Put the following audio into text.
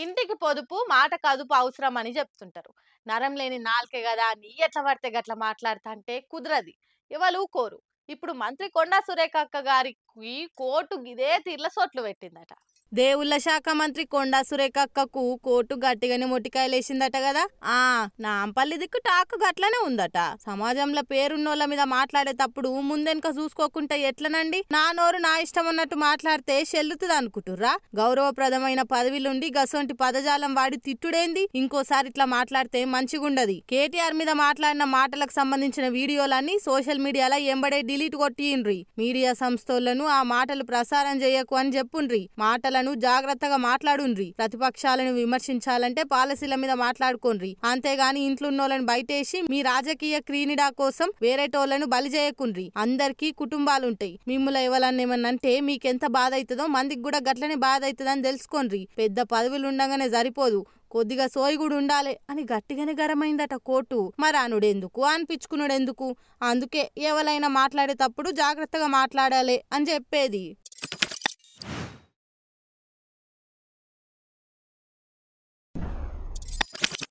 ఇంటికి పొదుపు మాట కదుపు అవసరం అని చెప్తుంటారు నరం లేని నాలుకే కదా నీ ఎట్లా పడితే గట్లా మాట్లాడతా అంటే కుదరది ఎవరు కోరు ఇప్పుడు మంత్రి కొండా సురేఖ అక్క గారికి కోర్టు ఇదే తీర్ల సోట్లు పెట్టిందట దేవుళ్ళ శాఖ మంత్రి కొండా సురేఖక్కకు కోర్టు గట్టిగానే మొటికాయలేసిందట కదా ఆ నాంపల్లి దిక్కు టాకు గట్లనే ఉందట సమాజంలో పేరున్నోళ్ళ మీద మాట్లాడేటప్పుడు ముందెనక చూసుకోకుంటే ఎట్లనండి నా నోరు నా ఇష్టం అన్నట్టు మాట్లాడితే చెల్లుతుంది అనుకుంటురా గౌరవప్రదమైన పదవిలుండి గసొంటి పదజాలం వాడి తిట్టుడేంది ఇంకోసారి ఇట్లా మాట్లాడితే మంచిగుండది కేటీఆర్ మీద మాట్లాడిన మాటలకు సంబంధించిన వీడియోలన్నీ సోషల్ మీడియాలో ఎంబడే డిలీట్ కొట్టిండ్రి మీడియా సంస్థలను ఆ మాటలు ప్రసారం చేయకు అని చెప్పుండ్రి మాటల ప్రజలను జాగ్రత్తగా మాట్లాడుండ్రి ప్రతిపక్షాలను విమర్శించాలంటే పాలసీల మీద మాట్లాడుకోండ్రి అంతేగాని ఇంట్లోన్నోళ్ళని బయటేసి మీ రాజకీయ క్రీనిడా కోసం వేరేటోళ్లను బలి చేయకుండ్రి అందరికీ కుటుంబాలుంటాయి మిమ్మల్ని ఎవరన్నా అంటే మీకెంత బాధ అవుతుందో మందికి కూడా గట్లనే బాధ అవుతుందని తెలుసుకోండి పెద్ద పదవులు ఉండగానే సరిపోదు కొద్దిగా సోయి కూడా ఉండాలి అని గట్టిగానే గరమైందట కోటు మరి అనుడెందుకు అనిపించుకున్నాడెందుకు అందుకే ఎవరైనా మాట్లాడేటప్పుడు జాగ్రత్తగా మాట్లాడాలి అని చెప్పేది